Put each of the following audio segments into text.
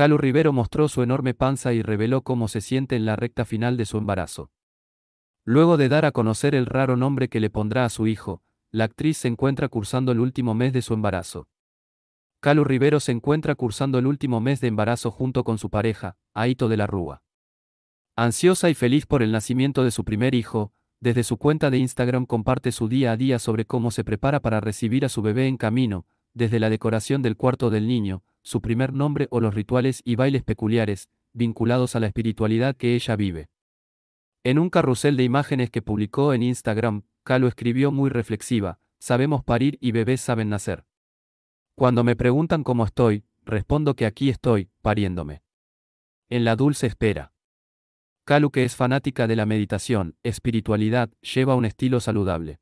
Calu Rivero mostró su enorme panza y reveló cómo se siente en la recta final de su embarazo. Luego de dar a conocer el raro nombre que le pondrá a su hijo, la actriz se encuentra cursando el último mes de su embarazo. Calu Rivero se encuentra cursando el último mes de embarazo junto con su pareja, Aito de la Rúa. Ansiosa y feliz por el nacimiento de su primer hijo, desde su cuenta de Instagram comparte su día a día sobre cómo se prepara para recibir a su bebé en camino, desde la decoración del cuarto del niño, su primer nombre o los rituales y bailes peculiares, vinculados a la espiritualidad que ella vive. En un carrusel de imágenes que publicó en Instagram, Calu escribió muy reflexiva, sabemos parir y bebés saben nacer. Cuando me preguntan cómo estoy, respondo que aquí estoy, pariéndome. En la dulce espera. Kalu que es fanática de la meditación, espiritualidad, lleva un estilo saludable.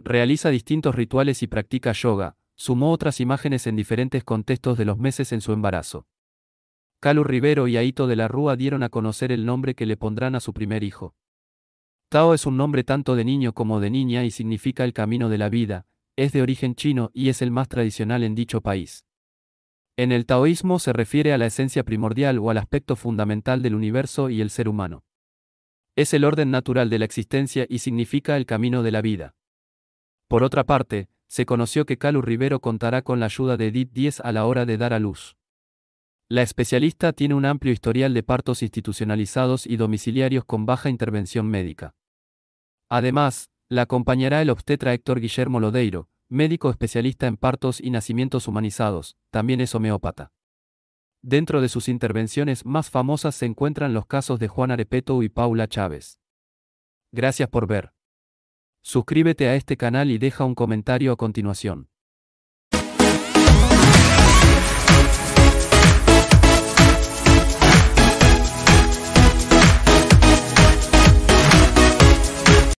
Realiza distintos rituales y practica yoga, sumó otras imágenes en diferentes contextos de los meses en su embarazo. Calu Rivero y Aito de la Rúa dieron a conocer el nombre que le pondrán a su primer hijo. Tao es un nombre tanto de niño como de niña y significa el camino de la vida, es de origen chino y es el más tradicional en dicho país. En el taoísmo se refiere a la esencia primordial o al aspecto fundamental del universo y el ser humano. Es el orden natural de la existencia y significa el camino de la vida. Por otra parte, se conoció que Calu Rivero contará con la ayuda de Edith 10 a la hora de dar a luz. La especialista tiene un amplio historial de partos institucionalizados y domiciliarios con baja intervención médica. Además, la acompañará el obstetra Héctor Guillermo Lodeiro, médico especialista en partos y nacimientos humanizados, también es homeópata. Dentro de sus intervenciones más famosas se encuentran los casos de Juan Arepeto y Paula Chávez. Gracias por ver. Suscríbete a este canal y deja un comentario a continuación.